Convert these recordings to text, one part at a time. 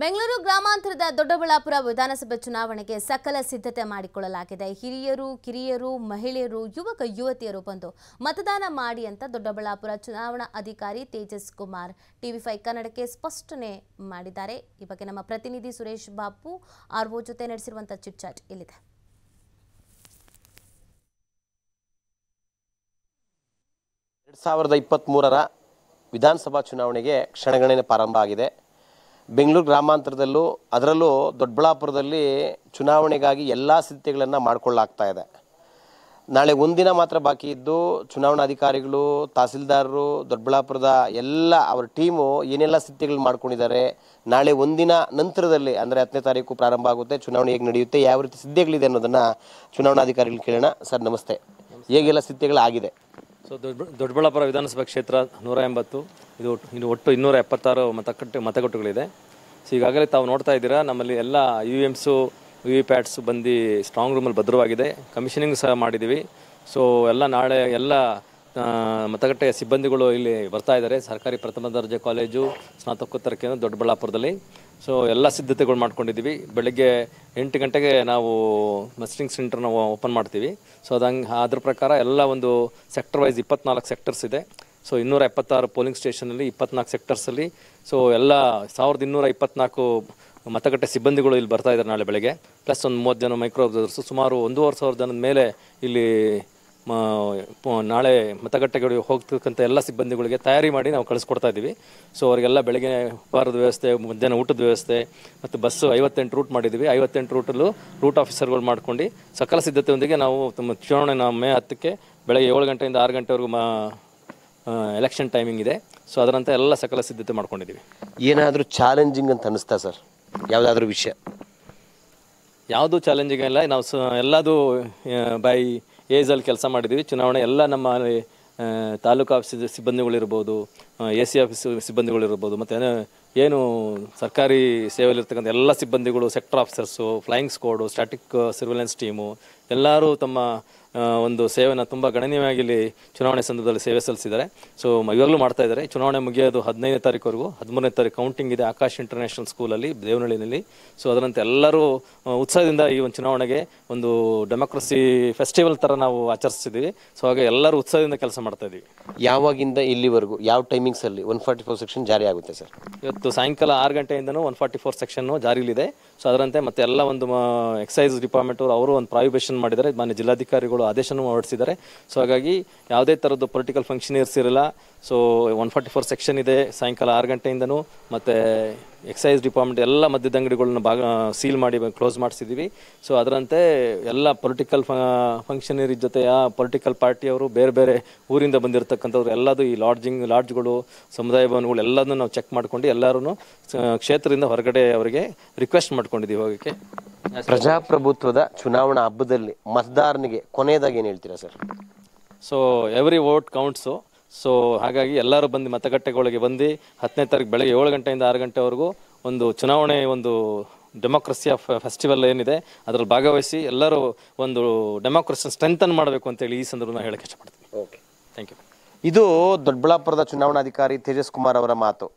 ಬೆಂಗಳೂರು ಗ್ರಾಮಾಂತರದ ದೊಡ್ಡಬಳ್ಳಾಪುರ ವಿಧಾನಸಭೆ ಚುನಾವಣೆಗೆ ಸಕಲ ಸಿದ್ಧತೆ ಮಾಡಿಕೊಳ್ಳಲಾಗಿದೆ ಹಿರಿಯರು ಕಿರಿಯರು ಮಹಿಳೆಯರು ಯುವಕ ಯುವತಿಯರು ಬಂದು ಮತದಾನ ಮಾಡಿ ಅಂತ ದೊಡ್ಡಬಳ್ಳಾಪುರ ಚುನಾವಣಾ ಅಧಿಕಾರಿ ತೇಜಸ್ ಕುಮಾರ್ ಟಿವಿ ಫೈವ್ ಕನ್ನಡಕ್ಕೆ ಸ್ಪಷ್ಟನೆ ಮಾಡಿದ್ದಾರೆ ಈ ಬಗ್ಗೆ ನಮ್ಮ ಪ್ರತಿನಿಧಿ ಸುರೇಶ್ ಬಾಪು ಆರ್ಒ ಜೊತೆ ನಡೆಸಿರುವಂತಹ ಚಿಟ್ಚಾಟ್ ಇಲ್ಲಿದೆ ಎರಡ್ ಸಾವಿರದ ಇಪ್ಪತ್ತ್ ವಿಧಾನಸಭಾ ಚುನಾವಣೆಗೆ ಕ್ಷಣಗಣನೆ ಪ್ರಾರಂಭ ಆಗಿದೆ ಬೆಂಗಳೂರು ಗ್ರಾಮಾಂತರದಲ್ಲೂ ಅದರಲ್ಲೂ ದೊಡ್ಡಬಳ್ಳಾಪುರದಲ್ಲಿ ಚುನಾವಣೆಗಾಗಿ ಎಲ್ಲ ಸಿದ್ಧತೆಗಳನ್ನು ಮಾಡಿಕೊಳ್ಳಾಗ್ತಾ ಇದೆ ನಾಳೆ ಒಂದಿನ ಮಾತ್ರ ಬಾಕಿ ಇದ್ದು ಅಧಿಕಾರಿಗಳು ತಹಸೀಲ್ದಾರರು ದೊಡ್ಡಬಳ್ಳಾಪುರದ ಎಲ್ಲ ಅವರ ಟೀಮು ಏನೆಲ್ಲ ಸಿದ್ಧತೆಗಳು ಮಾಡ್ಕೊಂಡಿದ್ದಾರೆ ನಾಳೆ ಒಂದಿನ ನಂತರದಲ್ಲಿ ಅಂದರೆ ಹತ್ತನೇ ತಾರೀಕು ಪ್ರಾರಂಭ ಆಗುತ್ತೆ ಚುನಾವಣೆ ಹೇಗೆ ನಡೆಯುತ್ತೆ ಯಾವ ರೀತಿ ಸಿದ್ಧತೆಗಳಿದೆ ಅನ್ನೋದನ್ನು ಚುನಾವಣಾಧಿಕಾರಿಗಳು ಕೇಳೋಣ ಸರ್ ನಮಸ್ತೆ ಹೇಗೆಲ್ಲ ಸಿದ್ಧತೆಗಳಾಗಿದೆ ಸೊ ದೊಡ್ಡ ದೊಡ್ಡಬಳ್ಳಾಪುರ ವಿಧಾನಸಭಾ ಕ್ಷೇತ್ರ ನೂರ ಎಂಬತ್ತು ಇದು ಇನ್ನು ಒಟ್ಟು ಇನ್ನೂರ ಎಪ್ಪತ್ತಾರು ಮತಗಟ್ಟೆ ಮತಗಟ್ಟುಗಳಿದೆ ಸೊ ಈಗಾಗಲೇ ತಾವು ನೋಡ್ತಾ ಇದ್ದೀರಾ ನಮ್ಮಲ್ಲಿ ಎಲ್ಲ ಯು ಎಮ್ಸು ವಿ ವಿ ಪ್ಯಾಟ್ಸು ಬಂದು ಸ್ಟ್ರಾಂಗ್ ರೂಮಲ್ಲಿ ಭದ್ರವಾಗಿದೆ ಕಮಿಷನಿಂಗ್ ಸಹ ಮಾಡಿದ್ದೀವಿ ಸೊ ಎಲ್ಲ ನಾಳೆ ಎಲ್ಲ ಮತಗಟ್ಟೆಯ ಸಿಬ್ಬಂದಿಗಳು ಇಲ್ಲಿ ಬರ್ತಾ ಇದ್ದಾರೆ ಸರ್ಕಾರಿ ಪ್ರಥಮ ದರ್ಜೆ ಕಾಲೇಜು ಸ್ನಾತಕೋತ್ತರ ಕೇಂದ್ರ ದೊಡ್ಡಬಳ್ಳಾಪುರದಲ್ಲಿ ಸೊ ಎಲ್ಲ ಸಿದ್ಧತೆಗಳು ಮಾಡ್ಕೊಂಡಿದ್ದೀವಿ ಬೆಳಗ್ಗೆ ಎಂಟು ಗಂಟೆಗೆ ನಾವು ಮೆಸ್ಟಿಂಗ್ ಸೆಂಟರ್ನ ಓಪನ್ ಮಾಡ್ತೀವಿ ಸೊ ಅದಂಗೆ ಅದ್ರ ಪ್ರಕಾರ ಎಲ್ಲ ಒಂದು ಸೆಕ್ಟರ್ ವೈಸ್ ಇಪ್ಪತ್ನಾಲ್ಕು ಸೆಕ್ಟರ್ಸ್ ಇದೆ ಸೊ ಇನ್ನೂರ ಎಪ್ಪತ್ತಾರು ಪೋಲಿಂಗ್ ಸ್ಟೇಷನಲ್ಲಿ ಇಪ್ಪತ್ನಾಲ್ಕು ಸೆಕ್ಟರ್ಸಲ್ಲಿ ಸೊ ಎಲ್ಲ ಸಾವಿರದ ಇನ್ನೂರ ಇಪ್ಪತ್ನಾಲ್ಕು ಮತಗಟ್ಟೆ ಸಿಬ್ಬಂದಿಗಳು ಇಲ್ಲಿ ಬರ್ತಾ ಇದ್ದಾರೆ ನಾಳೆ ಬೆಳಗ್ಗೆ ಪ್ಲಸ್ ಒಂದು ಮೂವತ್ತು ಜನ ಮೈಕ್ರೋ ಅಬ್ಸರ್ವರ್ಸು ಸುಮಾರು ಒಂದೂವರೆ ಸಾವಿರ ಜನದ ಮೇಲೆ ಇಲ್ಲಿ ನಾಳೆ ಮತಗಟ್ಟೆಗಳಿಗೆ ಹೋಗ್ತಕ್ಕಂಥ ಎಲ್ಲ ಸಿಬ್ಬಂದಿಗಳಿಗೆ ತಯಾರಿ ಮಾಡಿ ನಾವು ಕಳಿಸ್ಕೊಡ್ತಾ ಇದ್ದೀವಿ ಸೊ ಅವರಿಗೆಲ್ಲ ಬೆಳಗ್ಗೆ ಉಪಹಾರದ ವ್ಯವಸ್ಥೆ ಮಧ್ಯಾಹ್ನ ಊಟದ ವ್ಯವಸ್ಥೆ ಮತ್ತು ಬಸ್ಸು ಐವತ್ತೆಂಟು ರೂಟ್ ಮಾಡಿದ್ದೀವಿ ಐವತ್ತೆಂಟು ರೂಟಲ್ಲೂ ರೂಟ್ ಆಫೀಸರ್ಗಳು ಮಾಡ್ಕೊಂಡು ಸಕಲ ಸಿದ್ಧತೆಯೊಂದಿಗೆ ನಾವು ತಮ್ಮ ಚುನಾವಣೆ ನಾವು ಮೇ ಹತ್ತಕ್ಕೆ ಬೆಳಗ್ಗೆ ಏಳು ಗಂಟೆಯಿಂದ ಆರು ಗಂಟೆವರೆಗೂ ಮಾ ಎಲೆಕ್ಷನ್ ಟೈಮಿಂಗ್ ಇದೆ ಸೊ ಅದರಂತೆ ಎಲ್ಲ ಸಕಲ ಸಿದ್ಧತೆ ಮಾಡ್ಕೊಂಡಿದ್ದೀವಿ ಏನಾದರೂ ಚಾಲೆಂಜಿಂಗ್ ಅಂತ ಅನ್ನಿಸ್ತಾ ಸರ್ ಯಾವುದಾದ್ರೂ ವಿಷಯ ಯಾವುದು ಚಾಲೆಂಜಿಂಗ್ ಇಲ್ಲ ನಾವು ಸ ಎಲ್ಲದೂ ಬೈ ಏಜಲ್ಲಿ ಕೆಲಸ ಮಾಡಿದ್ದೀವಿ ಚುನಾವಣೆ ಎಲ್ಲ ನಮ್ಮ ತಾಲೂಕು ಆಫೀಸ್ ಸಿಬ್ಬಂದಿಗಳಿರ್ಬೋದು ಎ ಸಿ ಆಫೀಸ್ ಸಿಬ್ಬಂದಿಗಳಿರ್ಬೋದು ಮತ್ತು ಏನು ಸರ್ಕಾರಿ ಸೇವೆಯಲ್ಲಿರ್ತಕ್ಕಂಥ ಎಲ್ಲ ಸಿಬ್ಬಂದಿಗಳು sector officers flying squad static surveillance team ಎಲ್ಲರೂ ತಮ್ಮ ಒಂದು ಸೇವೆನ ತುಂಬ ಗಣನೀಯವಾಗಿ ಇಲ್ಲಿ ಚುನಾವಣೆ ಸಂದರ್ಭದಲ್ಲಿ ಸೇವೆ ಸಲ್ಲಿಸಿದ್ದಾರೆ ಸೊ ಇವಾಗಲೂ ಮಾಡ್ತಾ ಇದ್ದಾರೆ ಚುನಾವಣೆ ಮುಗಿಯೋದು ಹದಿನೈದನೇ ತಾರೀಕುವರೆಗೂ ಹದಿಮೂರನೇ ತಾರೀಕು ಕೌಂಟಿಂಗ್ ಇದೆ ಆಕಾಶ್ ಇಂಟರ್ನ್ಯಾಷನಲ್ ಸ್ಕೂಲಲ್ಲಿ ದೇವನಹಳ್ಳಿನಲ್ಲಿ ಸೊ ಅದರಂತೆ ಎಲ್ಲರೂ ಉತ್ಸಾಹದಿಂದ ಈ ಒಂದು ಚುನಾವಣೆಗೆ ಒಂದು ಡೆಮೋಕ್ರಸಿ ಫೆಸ್ಟಿವಲ್ ಥರ ನಾವು ಆಚರಿಸ್ತಿದ್ದೀವಿ ಸೊ ಹಾಗೆ ಎಲ್ಲರೂ ಉತ್ಸಾಹದಿಂದ ಕೆಲಸ ಮಾಡ್ತಾ ಇದ್ದೀವಿ ಯಾವಾಗಿಂದ ಇಲ್ಲಿವರೆಗೂ ಯಾವ ಟೈಮಿಂಗ್ಸಲ್ಲಿ ಒನ್ ಫಾರ್ಟಿ ಫೋರ್ ಸೆಕ್ಷನ್ ಜಾರಿ ಆಗುತ್ತೆ ಸರ್ ಇವತ್ತು ಸಾಯಂಕಾಲ ಆರು ಗಂಟೆಯಿಂದನೂ ಒನ್ ಫಾರ್ಟಿ ಫೋರ್ ಸೆಕ್ಷನ್ನು ಜಾರಿಯಲ್ಲಿದೆ ಸೊ ಅದರಂತೆ ಮತ್ತೆ ಎಲ್ಲ ಒಂದು ಎಕ್ಸೈಸ್ ಡಿಪಾರ್ಟ್ಮೆಂಟ್ ಅವರು ಅವರು ಒಂದು ಪ್ರಾಯುಬೇಷನ್ ಮಾಡಿದ್ದಾರೆ ಮಾನ್ಯ ಜಿಲ್ಲಾಧಿಕಾರಿಗಳು ಆದೇಶನೂ ಹೊರಡಿಸಿದ್ದಾರೆ ಸೊ ಹಾಗಾಗಿ ಯಾವುದೇ ಥರದ್ದು ಪೊಲಿಟಿಕಲ್ ಫಂಕ್ಷನ್ ಇರಲ್ಲ so one forty four section ಇದೆ ಸಾಯಂಕಾಲ ಆರು ಗಂಟೆಯಿಂದನೂ ಮತ್ತು ಎಕ್ಸೈಸ್ ಡಿಪಾರ್ಟ್ಮೆಂಟ್ ಎಲ್ಲ ಮದ್ಯದ ಅಂಗಡಿಗಳನ್ನ ಭಾಗ ಸೀಲ್ ಮಾಡಿ ಕ್ಲೋಸ್ ಮಾಡಿಸಿದ್ದೀವಿ ಸೊ ಅದರಂತೆ ಎಲ್ಲ ಪೊಲಿಟಿಕಲ್ ಫಂಕ್ಷನರಿ ಜೊತೆ ಆ ಪೊಲಿಟಿಕಲ್ ಪಾರ್ಟಿಯವರು ಬೇರೆ ಬೇರೆ ಊರಿಂದ ಬಂದಿರತಕ್ಕಂಥವ್ರು ಎಲ್ಲದೂ ಈ ಲಾಡ್ಜಿಂಗ್ ಲಾಡ್ಜ್ಗಳು ಸಮುದಾಯ ಭವನಗಳು ಎಲ್ಲದನ್ನು ನಾವು ಚೆಕ್ ಮಾಡ್ಕೊಂಡು ಎಲ್ಲರೂ ಕ್ಷೇತ್ರದಿಂದ ಹೊರಗಡೆ ಅವರಿಗೆ ರಿಕ್ವೆಸ್ಟ್ ಮಾಡ್ಕೊಂಡಿದ್ದೀವಿ ಹೋಗಕ್ಕೆ ಪ್ರಜಾಪ್ರಭುತ್ವದ ಚುನಾವಣಾ ಹಬ್ಬದಲ್ಲಿ ಮತದಾರನಿಗೆ ಕೊನೆಯದಾಗಿ ಏನು ಹೇಳ್ತೀರಾ sir so every vote counts so ಹಾಗಾಗಿ ಎಲ್ಲರೂ ಬಂದು ಮತಗಟ್ಟೆಗಳಿಗೆ ಬಂದು ಹತ್ತನೇ ತಾರೀಕು ಬೆಳಗ್ಗೆ ಏಳು ಗಂಟೆಯಿಂದ ಆರು ಗಂಟೆವರೆಗೂ ಒಂದು ಚುನಾವಣೆ ಒಂದು ಡೆಮೋಕ್ರಸಿಯ ಫೆಸ್ಟಿವಲ್ ಏನಿದೆ ಅದರಲ್ಲಿ ಭಾಗವಹಿಸಿ ಎಲ್ಲರೂ ಒಂದು ಡೆಮೋಕ್ರಸಿ ಸ್ಟ್ರೆಂಥನ್ ಮಾಡಬೇಕು ಅಂತೇಳಿ ಈ ಸಂದರ್ಭ ಹೇಳಕ್ಕೆ ಇಷ್ಟಪಡ್ತೀನಿ ಓಕೆ ಥ್ಯಾಂಕ್ ಯು ಇದು ದೊಡ್ಡಬಳ್ಳಾಪುರದ ಚುನಾವಣಾಧಿಕಾರಿ ತೇಜಸ್ ಕುಮಾರ್ ಅವರ ಮಾತು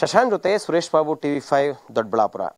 ಶಶಾಂಕ್ ಜೊತೆ ಸುರೇಶ್ ಬಾಬು ವಿ ಫೈವ್ ದೊಡ್ಡಬಳ್ಳಾಪುರ